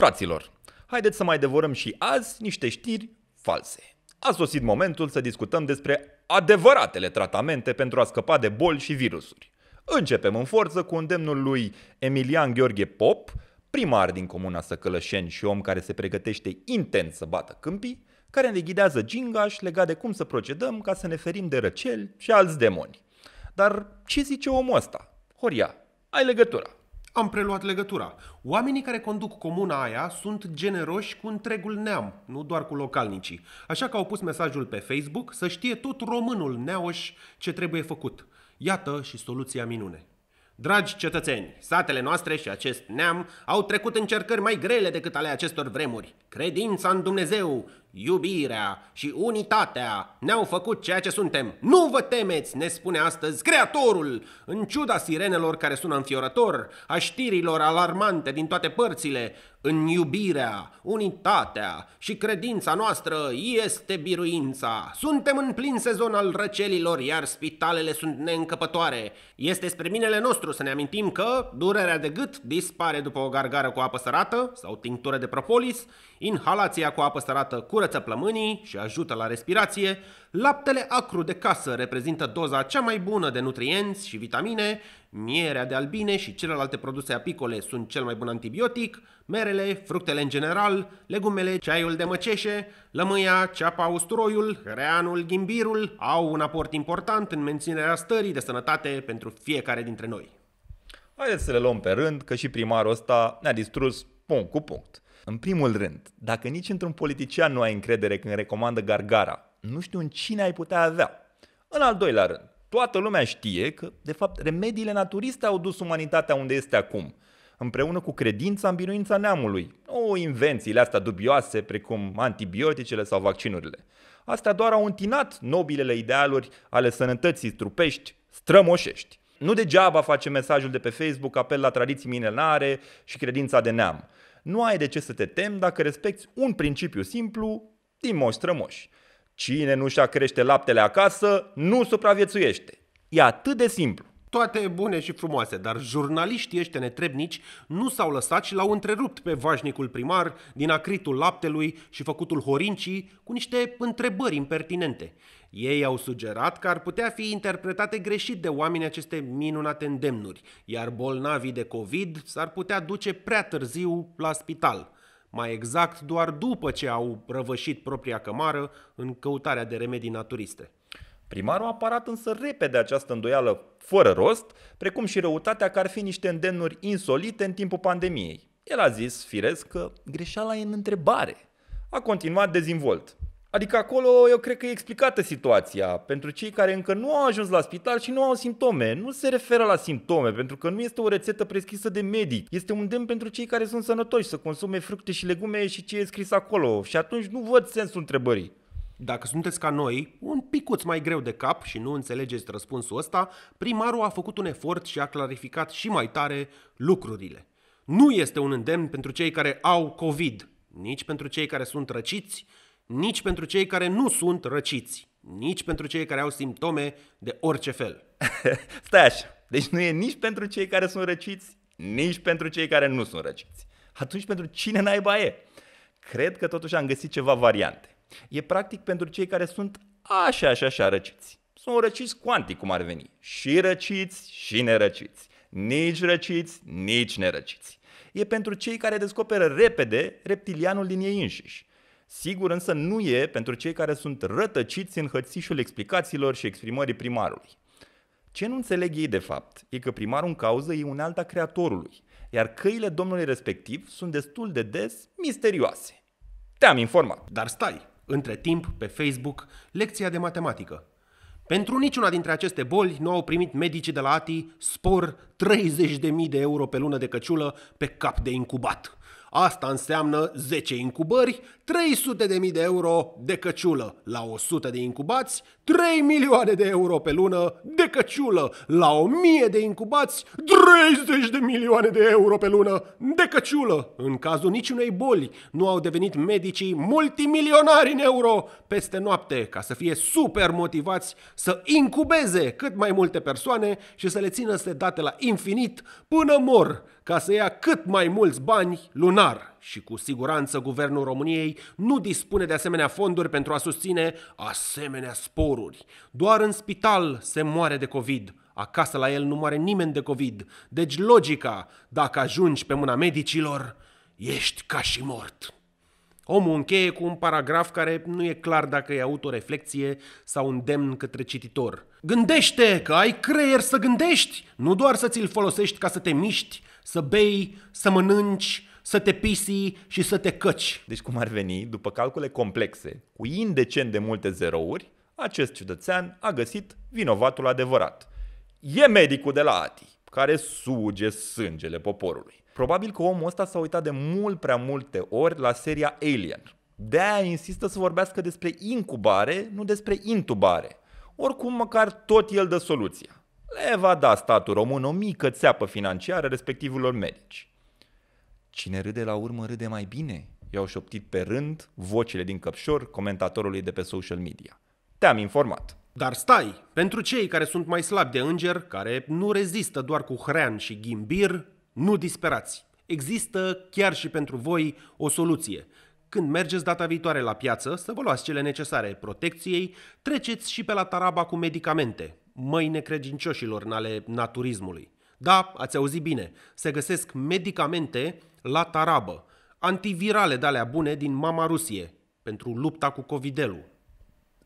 Fraților, haideți să mai devorăm și azi niște știri false. A sosit momentul să discutăm despre adevăratele tratamente pentru a scăpa de boli și virusuri. Începem în forță cu îndemnul lui Emilian Gheorghe Pop, primar din comuna Săcălășeni și om care se pregătește intens să bată câmpii, care ne ghidează gingaș legat de cum să procedăm ca să ne ferim de răceli și alți demoni. Dar ce zice omul ăsta? Horia, ai legătura. Am preluat legătura. Oamenii care conduc comuna aia sunt generoși cu întregul neam, nu doar cu localnicii. Așa că au pus mesajul pe Facebook să știe tot românul neoș ce trebuie făcut. Iată și soluția minune. Dragi cetățeni, satele noastre și acest neam au trecut încercări mai grele decât ale acestor vremuri. Credința în Dumnezeu, iubirea și unitatea ne-au făcut ceea ce suntem. Nu vă temeți, ne spune astăzi Creatorul! În ciuda sirenelor care sună înfiorător, a știrilor alarmante din toate părțile, în iubirea, unitatea și credința noastră este biruința. Suntem în plin sezon al răcelilor, iar spitalele sunt neîncăpătoare. Este spre minele nostru să ne amintim că durerea de gât dispare după o gargară cu apă sărată sau tinctură de propolis, inhalația cu apă sărată cu curăță plămânii și ajută la respirație, laptele acru de casă reprezintă doza cea mai bună de nutrienți și vitamine, mierea de albine și celelalte produse apicole sunt cel mai bun antibiotic, merele, fructele în general, legumele, ceaiul de măceșe, lămâia, ceapa, usturoiul, reanul, ghimbirul au un aport important în menținerea stării de sănătate pentru fiecare dintre noi. Haideți să le luăm pe rând, că și primarul ăsta ne-a distrus punct cu punct. În primul rând, dacă nici într-un politician nu ai încredere când recomandă gargara, nu știu în cine ai putea avea. În al doilea rând, toată lumea știe că, de fapt, remediile naturiste au dus umanitatea unde este acum, împreună cu credința în biruința neamului, o invențiile astea dubioase, precum antibioticele sau vaccinurile. Astea doar au întinat nobilele idealuri ale sănătății trupești, strămoșești. Nu degeaba face mesajul de pe Facebook apel la tradiții minelare și credința de neam. Nu ai de ce să te temi dacă respecti un principiu simplu din moș strămoși. Cine nu și-a crește laptele acasă, nu supraviețuiește. E atât de simplu. Toate bune și frumoase, dar jurnaliștii ăștia netrebnici nu s-au lăsat și l-au întrerupt pe vașnicul primar din acritul laptelui și făcutul horincii cu niște întrebări impertinente. Ei au sugerat că ar putea fi interpretate greșit de oameni aceste minunate îndemnuri, iar bolnavii de COVID s-ar putea duce prea târziu la spital, mai exact doar după ce au răvășit propria cămară în căutarea de remedii naturiste. Primarul a parat însă repede această îndoială fără rost, precum și răutatea că ar fi niște îndemnuri insolite în timpul pandemiei. El a zis, firesc, că greșeala e în întrebare. A continuat dezvolt. Adică acolo eu cred că e explicată situația pentru cei care încă nu au ajuns la spital și nu au simptome. Nu se referă la simptome pentru că nu este o rețetă prescrisă de medic. Este un demn pentru cei care sunt sănătoși să consume fructe și legume și ce e scris acolo. Și atunci nu văd sensul întrebării. Dacă sunteți ca noi, un picuț mai greu de cap și nu înțelegeți răspunsul ăsta, primarul a făcut un efort și a clarificat și mai tare lucrurile. Nu este un îndemn pentru cei care au COVID, nici pentru cei care sunt răciți, nici pentru cei care nu sunt răciți, nici pentru cei care au simptome de orice fel. Stai așa, deci nu e nici pentru cei care sunt răciți, nici pentru cei care nu sunt răciți. Atunci pentru cine naiba e? Cred că totuși am găsit ceva variante. E practic pentru cei care sunt așa, așa, așa răciți. Sunt răciți cuantic cum ar veni. Și răciți, și nerăciți. Nici răciți, nici nerăciți. E pentru cei care descoperă repede reptilianul din ei înșiși Sigur însă nu e pentru cei care sunt rătăciți în hățișul explicațiilor și exprimării primarului. Ce nu înțeleg ei de fapt e că primarul în cauză e unealta creatorului, iar căile domnului respectiv sunt destul de des misterioase. Te-am informat. Dar stai, între timp, pe Facebook, lecția de matematică. Pentru niciuna dintre aceste boli nu au primit medicii de la ATI spor 30.000 de euro pe lună de căciulă pe cap de incubat. Asta înseamnă 10 incubări, 300.000 de euro de căciulă. La 100 de incubați, 3 milioane de euro pe lună de căciulă. La 1000 de incubați, 30 de milioane de euro pe lună de căciulă. În cazul niciunei boli, nu au devenit medicii multimilionari în euro peste noapte ca să fie super motivați să incubeze cât mai multe persoane și să le țină sedate la infinit până mor ca să ia cât mai mulți bani lunar și cu siguranță guvernul României nu dispune de asemenea fonduri pentru a susține asemenea sporuri. Doar în spital se moare de COVID, acasă la el nu moare nimeni de COVID, deci logica, dacă ajungi pe mâna medicilor, ești ca și mort. Omul încheie cu un paragraf care nu e clar dacă e autoreflecție sau un demn către cititor. Gândește că ai creier să gândești, nu doar să ți-l folosești ca să te miști, să bei, să mănânci, să te pisi și să te căci. Deci cum ar veni, după calcule complexe, cu indecent de multe zerouri, acest ciudățean a găsit vinovatul adevărat. E medicul de la ATI, care suge sângele poporului. Probabil că omul ăsta s-a uitat de mult prea multe ori la seria Alien. De-aia insistă să vorbească despre incubare, nu despre intubare. Oricum, măcar tot el dă soluția. Le va da statul român o mică țeapă financiară respectivilor medici. Cine râde la urmă râde mai bine, i-au șoptit pe rând vocile din căpșor comentatorului de pe social media. Te-am informat. Dar stai! Pentru cei care sunt mai slabi de înger, care nu rezistă doar cu hrean și ghimbir, nu disperați! Există chiar și pentru voi o soluție. Când mergeți data viitoare la piață, să vă luați cele necesare protecției, treceți și pe la taraba cu medicamente, măi necredincioșilor în ale naturismului. Da, ați auzit bine, se găsesc medicamente la tarabă, antivirale de alea bune din Mama Rusie, pentru lupta cu covidelul.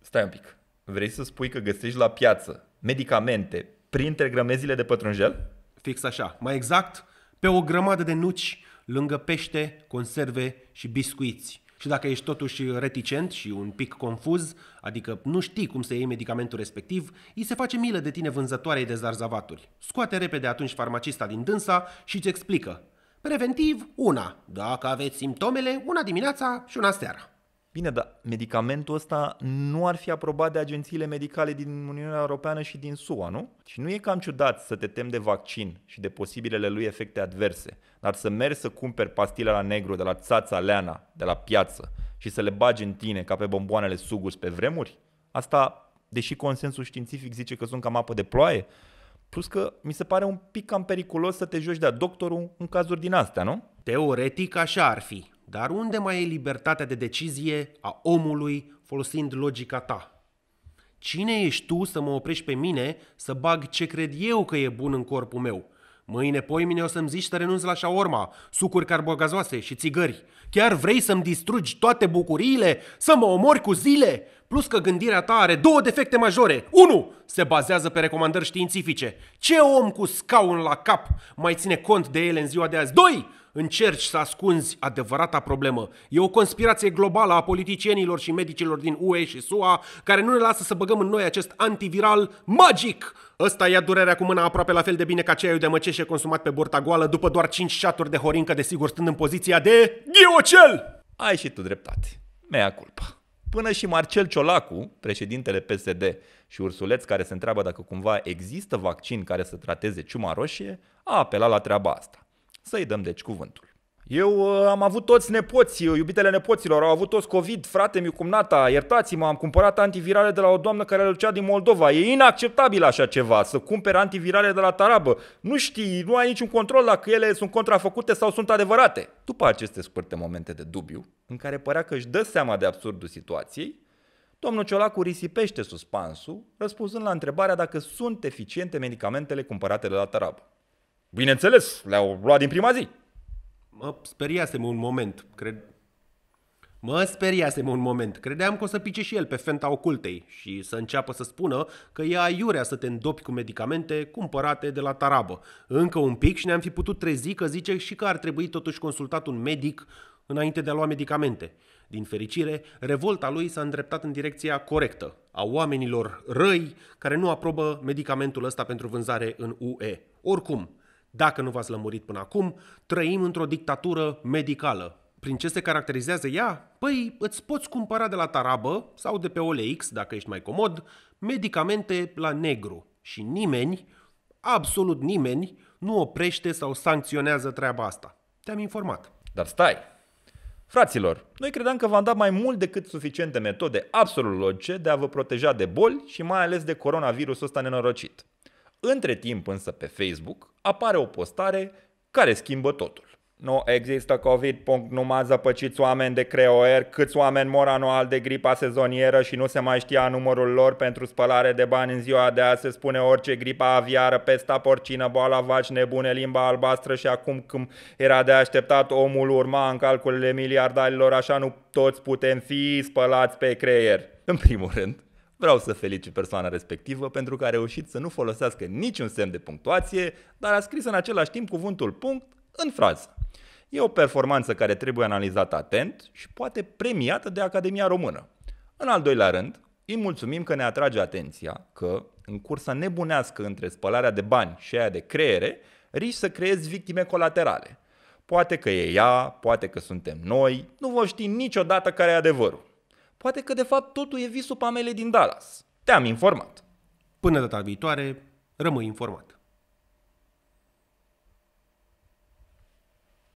Stai un pic, vrei să spui că găsești la piață medicamente printre grămezile de pătrunjel? Fix așa, mai exact, pe o grămadă de nuci lângă pește, conserve și biscuiți. Și dacă ești totuși reticent și un pic confuz, adică nu știi cum să iei medicamentul respectiv, îi se face milă de tine vânzătoarei de zarzavaturi. Scoate repede atunci farmacista din dânsa și îți explică. Preventiv, una. Dacă aveți simptomele, una dimineața și una seara. Bine, dar medicamentul ăsta nu ar fi aprobat de agențiile medicale din Uniunea Europeană și din SUA, nu? Și nu e cam ciudat să te temi de vaccin și de posibilele lui efecte adverse, dar să mergi să cumperi pastile la negru de la țața leana, de la piață și să le bagi în tine ca pe bomboanele suguri pe vremuri? Asta, deși consensul științific zice că sunt cam apă de ploaie, plus că mi se pare un pic cam periculos să te joci de-a doctorul în cazuri din astea, nu? Teoretic așa ar fi, dar unde mai e libertatea de decizie a omului folosind logica ta? Cine ești tu să mă oprești pe mine să bag ce cred eu că e bun în corpul meu? Mâine, poimine o să-mi zici să renunț la șaorma, sucuri carbogazoase și țigări. Chiar vrei să-mi distrugi toate bucuriile? Să mă omori cu zile? Plus că gândirea ta are două defecte majore. 1. Se bazează pe recomandări științifice. Ce om cu scaun la cap mai ține cont de ele în ziua de azi? 2. Încerci să ascunzi adevărata problemă. E o conspirație globală a politicienilor și medicilor din UE și SUA care nu ne lasă să băgăm în noi acest antiviral magic. Ăsta ia durerea cu mâna aproape la fel de bine ca ceaiul de măceșe consumat pe burta goală după doar 5 șaturi de horincă, desigur stând în poziția de ghiocel! Ai și tu dreptate. Mea culpa. Până și Marcel Ciolacu, președintele PSD și Ursuleț, care se întreabă dacă cumva există vaccin care să trateze ciuma roșie, a apelat la treaba asta. Să-i dăm deci cuvântul. Eu uh, am avut toți nepoții, uh, iubitele nepoților, au avut toți COVID, frate mi cum nata, iertați-mă, am cumpărat antivirale de la o doamnă care le lucea din Moldova. E inacceptabil așa ceva, să cumpere antivirale de la tarabă. Nu știi, nu ai niciun control dacă ele sunt contrafăcute sau sunt adevărate. După aceste scurte momente de dubiu, în care părea că își dă seama de absurdul situației, domnul Ciolacu risipește suspansul, răspunzând la întrebarea dacă sunt eficiente medicamentele cumpărate de la tarabă. Bineînțeles, le-au luat din prima zi, Mă speriasem un moment, cred... Mă speriasem un moment. Credeam că o să pice și el pe fenta ocultei și să înceapă să spună că e aiurea să te îndopi cu medicamente cumpărate de la tarabă. Încă un pic și ne-am fi putut trezi că zice și că ar trebui totuși consultat un medic înainte de a lua medicamente. Din fericire, revolta lui s-a îndreptat în direcția corectă, a oamenilor răi care nu aprobă medicamentul ăsta pentru vânzare în UE. Oricum, dacă nu v-ați lămurit până acum, trăim într-o dictatură medicală. Prin ce se caracterizează ea? Păi îți poți cumpăra de la tarabă sau de pe OLX, dacă ești mai comod, medicamente la negru. Și nimeni, absolut nimeni, nu oprește sau sancționează treaba asta. Te-am informat. Dar stai! Fraților, noi credeam că v-am dat mai mult decât suficiente metode absolut logice de a vă proteja de boli și mai ales de coronavirusul ăsta nenorocit. Între timp însă pe Facebook apare o postare care schimbă totul. Nu există COVID, punct, numai zăpăciți oameni de creoer, câți oameni mor anual de gripa sezonieră și nu se mai știa numărul lor pentru spălare de bani în ziua de azi, se spune orice gripa aviară, pesta porcină, boala vaci nebune, limba albastră și acum când era de așteptat omul urma în calculele miliardarilor, așa nu toți putem fi spălați pe creier. În primul rând, Vreau să felicit persoana respectivă pentru că a reușit să nu folosească niciun semn de punctuație, dar a scris în același timp cuvântul punct în frază. E o performanță care trebuie analizată atent și poate premiată de Academia Română. În al doilea rând, îi mulțumim că ne atrage atenția că, în cursa nebunească între spălarea de bani și aia de creere riși să creezi victime colaterale. Poate că e ea, poate că suntem noi, nu vom ști niciodată care e adevărul. Poate că de fapt totul e visul Pamele din Dallas. Te-am informat. Până data viitoare, rămâi informat.